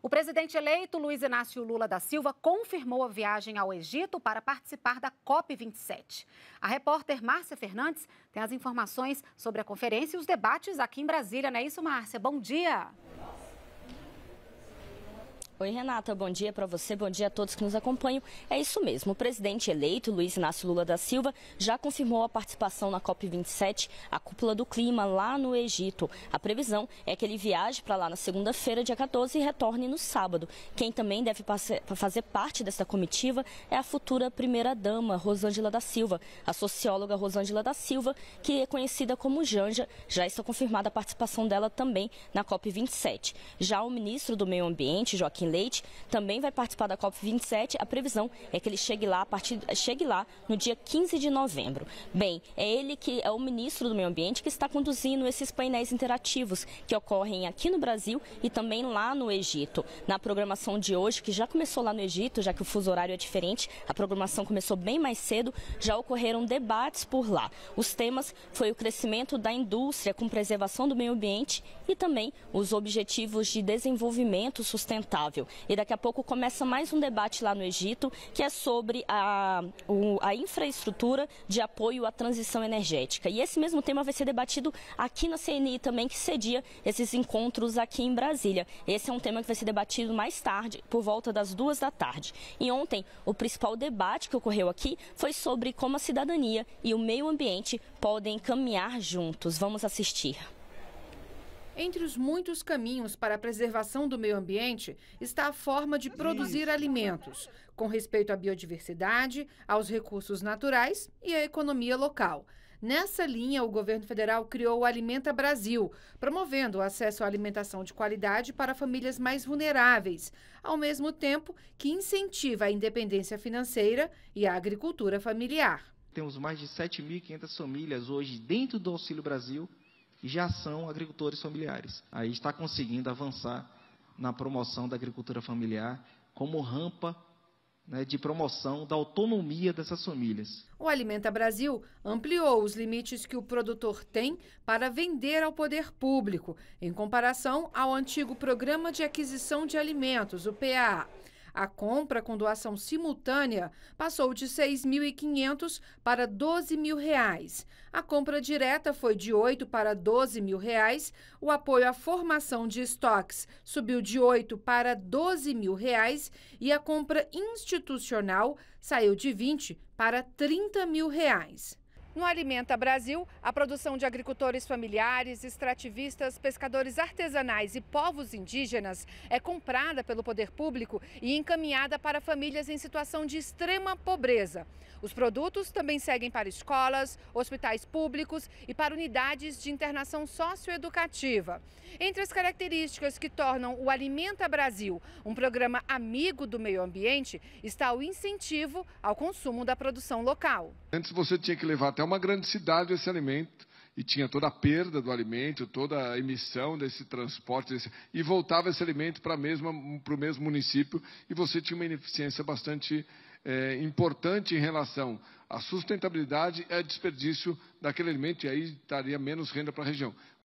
O presidente eleito Luiz Inácio Lula da Silva confirmou a viagem ao Egito para participar da COP27. A repórter Márcia Fernandes tem as informações sobre a conferência e os debates aqui em Brasília. Não é isso, Márcia? Bom dia! Oi, Renata, bom dia para você, bom dia a todos que nos acompanham. É isso mesmo, o presidente eleito, Luiz Inácio Lula da Silva, já confirmou a participação na COP27, a cúpula do clima, lá no Egito. A previsão é que ele viaje para lá na segunda-feira, dia 14, e retorne no sábado. Quem também deve fazer parte desta comitiva é a futura primeira-dama, Rosângela da Silva. A socióloga Rosângela da Silva, que é conhecida como Janja, já está confirmada a participação dela também na COP27. Já o ministro do Meio Ambiente, Joaquim Leite também vai participar da COP27. A previsão é que ele chegue lá, a partir, chegue lá no dia 15 de novembro. Bem, é ele que é o ministro do Meio Ambiente que está conduzindo esses painéis interativos que ocorrem aqui no Brasil e também lá no Egito. Na programação de hoje, que já começou lá no Egito, já que o fuso horário é diferente, a programação começou bem mais cedo, já ocorreram debates por lá. Os temas foi o crescimento da indústria com preservação do meio ambiente e também os objetivos de desenvolvimento sustentável. E daqui a pouco começa mais um debate lá no Egito, que é sobre a, a infraestrutura de apoio à transição energética. E esse mesmo tema vai ser debatido aqui na CNI também, que cedia esses encontros aqui em Brasília. Esse é um tema que vai ser debatido mais tarde, por volta das duas da tarde. E ontem, o principal debate que ocorreu aqui foi sobre como a cidadania e o meio ambiente podem caminhar juntos. Vamos assistir. Entre os muitos caminhos para a preservação do meio ambiente está a forma de produzir alimentos, com respeito à biodiversidade, aos recursos naturais e à economia local. Nessa linha, o governo federal criou o Alimenta Brasil, promovendo o acesso à alimentação de qualidade para famílias mais vulneráveis, ao mesmo tempo que incentiva a independência financeira e a agricultura familiar. Temos mais de 7.500 famílias hoje dentro do Auxílio Brasil e já são agricultores familiares. Aí está conseguindo avançar na promoção da agricultura familiar como rampa né, de promoção da autonomia dessas famílias. O Alimenta Brasil ampliou os limites que o produtor tem para vender ao poder público, em comparação ao antigo Programa de Aquisição de Alimentos, o PA. A compra com doação simultânea passou de R$ 6.500 para R$ 12.000. A compra direta foi de R$ 8 para R$ 12.000. O apoio à formação de estoques subiu de R$ 8 para R$ 12.000 e a compra institucional saiu de 20 para 30 mil reais. No Alimenta Brasil, a produção de agricultores familiares, extrativistas, pescadores artesanais e povos indígenas é comprada pelo poder público e encaminhada para famílias em situação de extrema pobreza. Os produtos também seguem para escolas, hospitais públicos e para unidades de internação socioeducativa. Entre as características que tornam o Alimenta Brasil um programa amigo do meio ambiente está o incentivo ao consumo da produção local. Antes você tinha que levar até uma grande cidade esse alimento e tinha toda a perda do alimento, toda a emissão desse transporte, desse, e voltava esse alimento para o mesmo município, e você tinha uma ineficiência bastante é, importante em relação à sustentabilidade e ao desperdício daquele alimento, e aí estaria menos renda para a região.